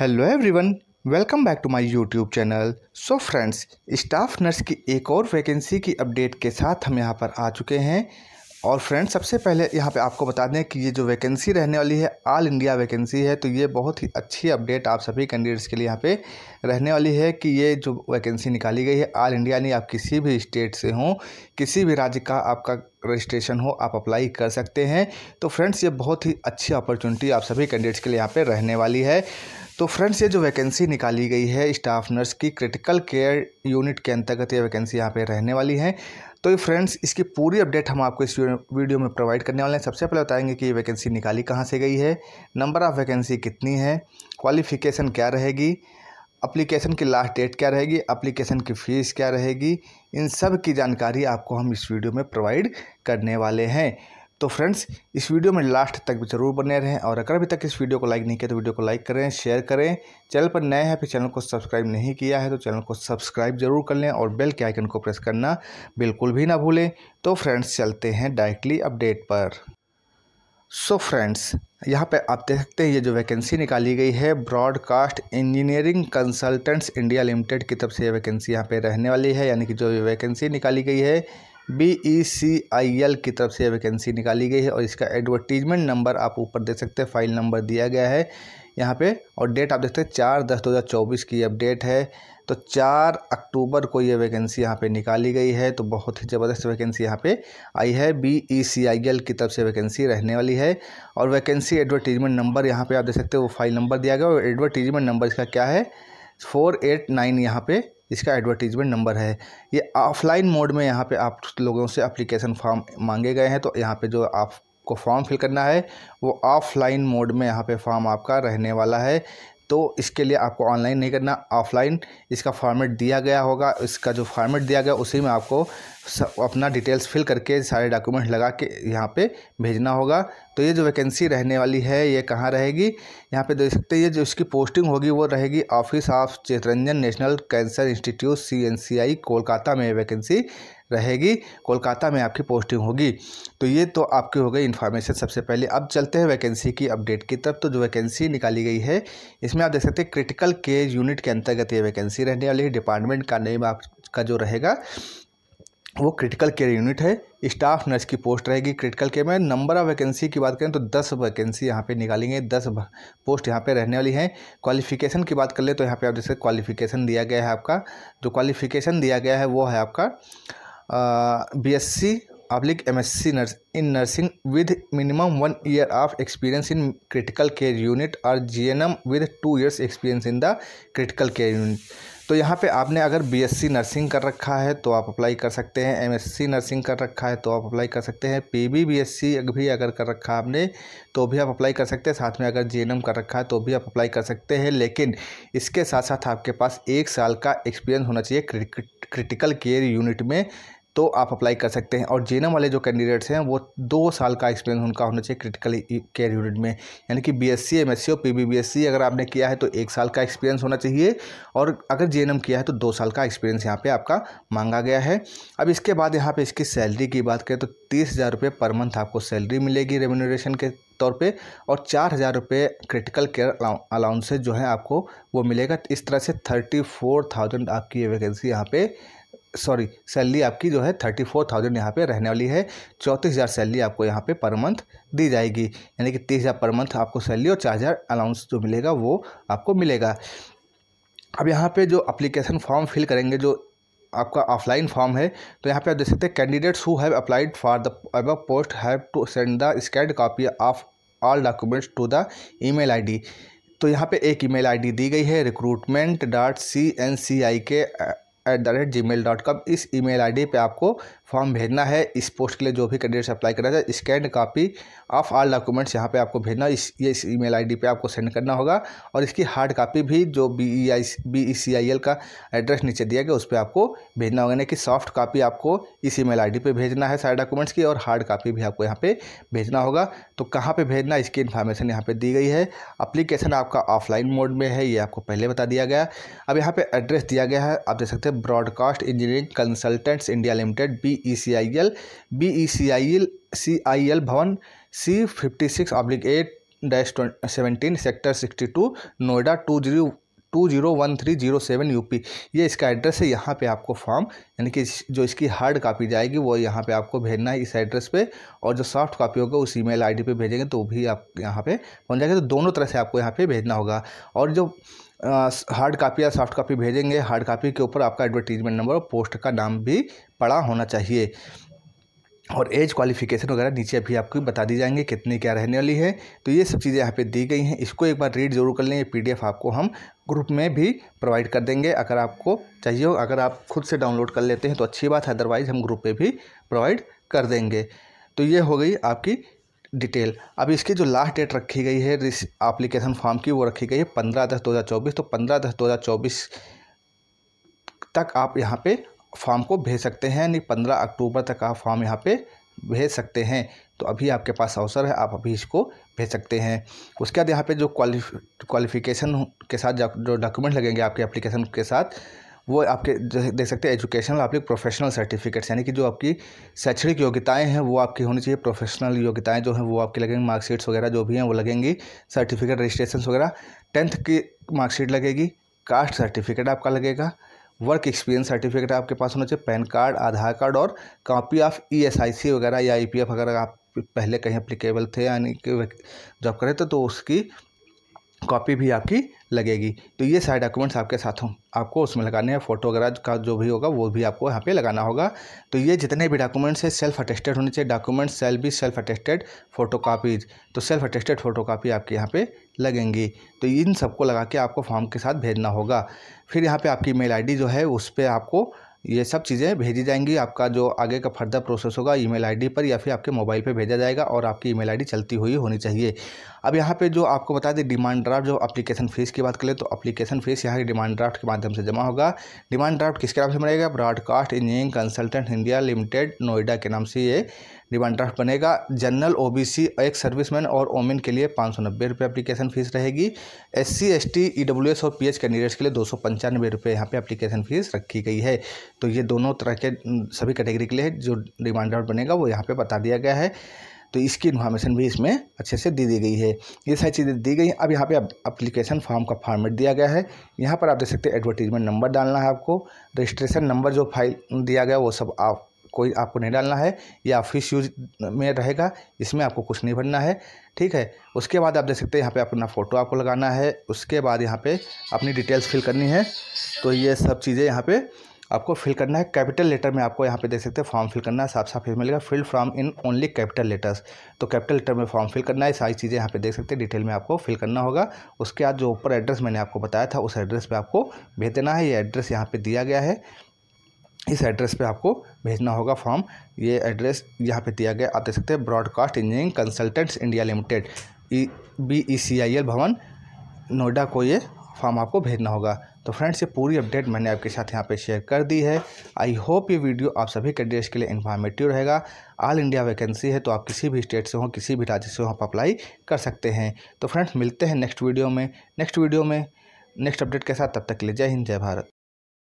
hello everyone welcome back to my YouTube channel so friends staff nurse की एक और vacancy की update के साथ हम यहाँ पर आ चुके हैं और फ्रेंड्स सबसे पहले यहाँ पे आपको बता दें कि ये जो वैकेंसी रहने वाली है ऑल इंडिया वैकेंसी है तो ये बहुत ही अच्छी अपडेट आप सभी कैंडिडेट्स के लिए यहाँ पर रहने वाली है कि ये जो वैकेंसी निकाली गई है ऑल इंडिया यानी आप किसी भी स्टेट से हों किसी भी राज्य का आपका रजिस्ट्रेशन हो आप अप्लाई कर सकते हैं तो फ्रेंड्स ये बहुत ही अच्छी अपॉर्चुनिटी आप सभी कैंडिडेट्स के लिए यहाँ पर रहने वाली है तो फ्रेंड्स ये जो वैकेंसी निकाली गई है स्टाफ नर्स की क्रिटिकल केयर यूनिट के अंतर्गत ये वैकेंसी यहाँ पे रहने वाली है तो ये फ्रेंड्स इसकी पूरी अपडेट हम आपको इस वीडियो में प्रोवाइड करने वाले हैं सबसे पहले बताएंगे कि ये वैकेंसी निकाली कहाँ से गई है नंबर ऑफ़ वैकेंसी कितनी है क्वालिफ़िकेशन क्या रहेगी अप्लीकेशन की लास्ट डेट क्या रहेगी अप्लीकेशन की फ़ीस क्या रहेगी इन सब की जानकारी आपको हम इस वीडियो में प्रोवाइड करने वाले हैं तो फ्रेंड्स इस वीडियो में लास्ट तक भी जरूर बने रहें और अगर अभी तक इस वीडियो को लाइक नहीं किया तो वीडियो को लाइक करें शेयर करें चैनल पर नए हैं फिर चैनल को सब्सक्राइब नहीं किया है तो चैनल को सब्सक्राइब जरूर कर लें और बेल के आइकन को प्रेस करना बिल्कुल भी ना भूलें तो फ्रेंड्स चलते हैं डायरेक्टली अपडेट पर सो so फ्रेंड्स यहाँ पे आप देख सकते हैं ये जो वैकेंसी निकाली गई है broadcast engineering consultants India limited की तरफ से ये वैकेंसी यहाँ पे रहने वाली है यानी कि जो वैकेंसी निकाली गई है B E C I L की तरफ से यह वैकेंसी निकाली गई है और इसका एडवर्टीजमेंट नंबर आप ऊपर देख सकते हैं फाइल नंबर दिया गया है यहाँ पे और डेट आप देखते हैं चार दस दो हज़ार चौबीस की अपडेट है तो चार अक्टूबर को ये वैकेंसी यहाँ पे निकाली गई है तो बहुत ही ज़बरदस्त वैकेंसी यहाँ पे आई है B E C I L की तरफ से वैकेंसी रहने वाली है और वैकेंसी एडवर्टीजमेंट नंबर यहाँ पर आप देख सकते हो वो फाइल नंबर दिया गया और एडवर्टीजमेंट नंबर इसका क्या है फोर एट नाइन यहाँ पर इसका एडवर्टीज़मेंट नंबर है ये ऑफलाइन मोड में यहाँ पे आप लोगों से अप्लीकेशन फॉर्म मांगे गए हैं तो यहाँ पे जो आपको फॉर्म फिल करना है वो ऑफलाइन मोड में यहाँ पे फॉर्म आपका रहने वाला है तो इसके लिए आपको ऑनलाइन नहीं करना ऑफलाइन इसका फॉर्मेट दिया गया होगा इसका जो फॉर्मेट दिया गया उसी में आपको अपना डिटेल्स फिल करके सारे डॉक्यूमेंट लगा के यहाँ पे भेजना होगा तो ये जो वैकेंसी रहने वाली है ये कहाँ रहेगी यहाँ पे देख सकते हैं ये जो इसकी पोस्टिंग होगी वो रहेगी office of Chittaranjan national cancer institute CNCI Kolkata में वैकेंसी रहेगी कोलकाता में आपकी पोस्टिंग होगी तो ये तो आपकी हो गई इन्फॉर्मेशन सबसे पहले अब चलते हैं वैकेंसी की अपडेट की तरफ तो जो वैकेंसी निकाली गई है इसमें आप देख सकते हैं क्रिटिकल केयर यूनिट के अंतर्गत ये वैकेंसी रहने वाली है डिपार्टमेंट का नेम आपका जो रहेगा वो क्रिटिकल केयर यूनिट है स्टाफ नर्स की पोस्ट रहेगी क्रिटिकल केयर में नंबर ऑफ वैकेंसी की बात करें तो दस वैकेंसी यहाँ पे निकालेंगे दस पोस्ट यहाँ पे रहने वाली हैं क्वालिफिकेशन की बात कर ले तो यहाँ पे आप जैसे क्वालिफिकेशन दिया गया है आपका जो क्वालिफिकेशन दिया गया है वो है आपका B S C public M S C nurse in nursing with minimum one year of experience in critical care unit और G N M with two years experience in the critical care unit तो यहाँ पे आपने अगर BSc nursing कर रखा है तो आप अप्लाई कर सकते हैं एमएससी नर्सिंग कर रखा है तो आप अप्लाई कर सकते हैं पीबी बीएससी भी अगर कर रखा है आपने तो भी आप अप्लाई कर सकते हैं साथ में अगर जीएनएम कर रखा है तो भी आप अप्लाई कर सकते हैं लेकिन इसके साथ साथ आपके पास एक साल का एक्सपीरियंस होना चाहिए क्रिटिकल केयर यूनिट में तो आप अप्लाई कर सकते हैं और जे वाले जो कैंडिडेट्स हैं वो दो साल का एक्सपीरियंस उनका होना चाहिए क्रिटिकल केयर यूनिट में यानी कि B S C M S C और P B B S C अगर आपने किया है तो एक साल का एक्सपीरियंस होना चाहिए और अगर जे किया है तो दो साल का एक्सपीरियंस यहाँ पर आपका मांगा गया है अब इसके बाद यहाँ पर इसकी सैलरी की बात करें तो तीस हज़ार रुपये पर मंथ आपको सैलरी मिलेगी रेम्यूनरेशन के तौर पे और चार हज़ार रुपये क्रिटिकल केयर अलाउंसेज जो है आपको वो मिलेगा इस तरह से थर्टी फोर थाउजेंड आपकी ये वैकेंसी यहाँ पे सॉरी सैलरी आपकी जो है थर्टी फोर थाउजेंड यहाँ पर रहने वाली है चौंतीस हज़ार सैलरी आपको यहाँ पे पर मंथ दी जाएगी यानी कि तीस हज़ार पर मंथ आपको सैलरी और चार हज़ार अलाउंस जो मिलेगा वो आपको मिलेगा अब यहाँ पे जो अप्लीकेशन फॉर्म फिल करेंगे जो आपका ऑफलाइन फॉर्म है तो यहाँ पे आप देख सकते हैं candidates who have applied for the above post have to send the scanned copy of all documents to the I D तो यहाँ पे एक ईमेल आईडी दी गई है recruitment dot C N C I K at the rate gmail dot com इस ई mail I D पर आपको फॉर्म भेजना है इस पोस्ट के लिए जो भी कैंडिडेट्स अप्लाई करा जाए scan copy of all documents यहाँ पे आपको भेजना इस ये इस ई आई डी पे आपको सेंड करना होगा और इसकी हार्ड कापी भी जो B E I B E C I L का एड्रेस नीचे दिया गया उस पर आपको भेजना होगा यानी कि सॉफ्ट कापी आपको इस आई डी पर भेजना है सारे डॉक्यूमेंट्स की और हार्ड कापी भी आपको यहाँ पर भेजना होगा तो कहाँ पर भेजना इसकी इन्फॉर्मेशन यहाँ पर दी गई है अप्लीकेशन आपका ऑफलाइन मोड में है ये आपको पहले बता दिया गया अब यहाँ पर एड्रेस दिया गया है आप देख सकते हैं broadcast engineering consultants India limited B E C I L B E C I L C I L Bhawan C fifty six oblique eight dash seventeen sector sixty two Noida two zero two zero one three zero seven U P ये इसका address है यहाँ पे आपको form यानी कि जो इसकी हार्ड कापी जाएगी वो यहाँ पे आपको भेजना है इस एड्रेस पे और जो सॉफ्ट कापी होगा उस ईमेल आईडी पे भेजेंगे तो भी आप यहाँ पे पहुँच जाएंगे तो दोनों तरह से आपको यहाँ पे भेजना होगा और जो हार्ड कापी या सॉफ्ट कापी भेजेंगे हार्ड कापी के ऊपर आपका एडवर्टीजमेंट नंबर और पोस्ट का नाम भी पड़ा होना चाहिए और एज क्वालिफिकेशन वगैरह नीचे अभी आपको बता दी जाएंगे कितनी क्या रहने वाली है तो ये सब चीज़ें यहाँ पे दी गई हैं इसको एक बार रीड जरूर कर लें ये पीडीएफ आपको हम ग्रुप में भी प्रोवाइड कर देंगे अगर आपको चाहिए हो अगर आप खुद से डाउनलोड कर लेते हैं तो अच्छी बात है अदरवाइज़ हम ग्रुप पर भी प्रोवाइड कर देंगे तो ये हो गई आपकी डिटेल अब इसकी जो लास्ट डेट रखी गई है रिस एप्लीकेशन फॉर्म की वो रखी गई है पंद्रह दस दो हज़ार चौबीस तो पंद्रह दस दो हज़ार चौबीस तक आप यहाँ पर फॉर्म को भेज सकते हैं यानी पंद्रह अक्टूबर तक आप फॉर्म यहाँ पर भेज सकते हैं तो अभी आपके पास अवसर है आप अभी इसको भेज सकते हैं उसके बाद यहाँ पे जो क्वालिफ क्वालिफिकेशन के साथ जो डॉक्यूमेंट लगेंगे आपके एप्लीकेशन के साथ वो आपके देख सकते हैं एजुकेशनल आपके प्रोफेशनल सर्टिफिकेट्स यानी कि जो आपकी शैक्षणिक योग्यताएं हैं वो आपकी होनी चाहिए प्रोफेशनल योग्यताएं जो हैं वो आपकी लगेंगी मार्कशीट्स वगैरह जो भी हैं वो लगेंगी सर्टिफिकेट रजिस्ट्रेशन वगैरह टेंथ की मार्कशीट लगेगी कास्ट सर्टिफिकेट आपका लगेगा वर्क एक्सपीरियंस सर्टिफिकेट आपके पास होना चाहिए पैन कार्ड आधार कार्ड और कॉपी ऑफ ईएसआईसी वगैरह या ईपीएफ e अगर आप पहले कहीं अप्लीकेबल थे यानी कि जॉब करे तो, तो उसकी कॉपी भी आपकी लगेगी तो ये सारे डॉक्यूमेंट्स आपके साथ हों आपको उसमें लगाने हैं फ़ोटो वगैरह का जो भी होगा वो भी आपको यहाँ पे लगाना होगा तो ये जितने भी डॉक्यूमेंट्स हैं सेल्फ अटेस्टेड होने चाहिए डॉक्यूमेंट्स सेल भी सेल्फ अटेस्टेड फ़ोटो कापीज तो सेल्फ अटेस्टेड फ़ोटो कापी आपके यहाँ पे लगेंगी तो इन सबको लगा के आपको फॉर्म के साथ भेजना होगा फिर यहाँ पर आपकी मेल आई जो है उस पर आपको ये सब चीज़ें भेजी जाएंगी आपका जो आगे का फर्दर प्रोसेस होगा ईमेल आईडी पर या फिर आपके मोबाइल पे भेजा जाएगा और आपकी ईमेल आईडी चलती हुई होनी चाहिए अब यहाँ पे जो आपको बता दें डिमांड ड्राफ्ट जो अप्लीकेशन फ़ीस की बात करें तो अप्लीकेशन फ़ीस यहाँ की डिमांड ड्राफ्ट के माध्यम से जमा होगा डिमांड ड्राफ्ट किसके नाम से मिलेगा broadcast engineering consultant India limited Noida के नाम से ये डिमांड ड्राफ्ट बनेगा जनरल ओबीसी एक सर्विसमैन और ओमेन के लिए पाँच सौ नब्बे रुपये अप्लीकेशन फीस रहेगी S C S T E W S और पी एच कैंडिडेट्स के लिए दो सौ पंचानवे रुपये यहाँ पर अप्लीकेशन फीस रखी गई है तो ये दोनों तरह के सभी कैटेगरी के लिए जो डिमांड ड्राफ्ट बनेगा वो यहाँ पर बता दिया गया है तो इसकी इन्फॉर्मेशन भी इसमें अच्छे से दी दी गई है ये सारी चीज़ें दी गई हैं अब यहाँ पे अप्लीकेशन फॉर्म का फॉर्मेट दिया गया है यहाँ पर आप देख सकते हैं एडवर्टीजमेंट नंबर डालना है आपको रजिस्ट्रेशन नंबर जो फाइल दिया गया वो सब आप कोई आपको नहीं डालना है या फिश यूज में रहेगा इसमें आपको कुछ नहीं भरना है ठीक है उसके बाद आप देख सकते हैं यहाँ पे अपना फ़ोटो आपको लगाना है उसके बाद यहाँ पे अपनी डिटेल्स फिल करनी है तो ये सब चीज़ें यहाँ पे आपको फिल करना है कैपिटल लेटर में आपको यहाँ पे देख सकते हैं फॉर्म फिल करना है साफ साफ फिर मिलेगा fill from in only capital letters तो कैपिटल लेटर में फॉर्म फिल करना है सारी चीज़ें यहाँ पे देख सकते हैं डिटेल में आपको फिल करना होगा उसके बाद जो ऊपर एड्रेस मैंने आपको बताया था उस एड्रेस पर आपको भेज देना है ये एड्रेस यहाँ पर दिया गया है इस एड्रेस पे आपको भेजना होगा फॉर्म ये एड्रेस यहाँ पे दिया गया आप देख सकते हैं broadcast engineering consultants India limited E B E C I L Bhawan Noida को ये फॉर्म आपको भेजना होगा तो फ्रेंड्स ये पूरी अपडेट मैंने आपके साथ यहाँ पे शेयर कर दी है आई होप ये वीडियो आप सभी कैंडिडेट्स के लिए इन्फॉर्मेटिव रहेगा ऑल इंडिया वैकेंसी है तो आप किसी भी स्टेट से हो किसी भी राज्य से हो आप अप्लाई कर सकते हैं तो फ्रेंड्स मिलते हैं नेक्स्ट वीडियो में नेक्स्ट वीडियो में नेक्स्ट अपडेट के साथ तब तक के लिए जय हिंद जय भारत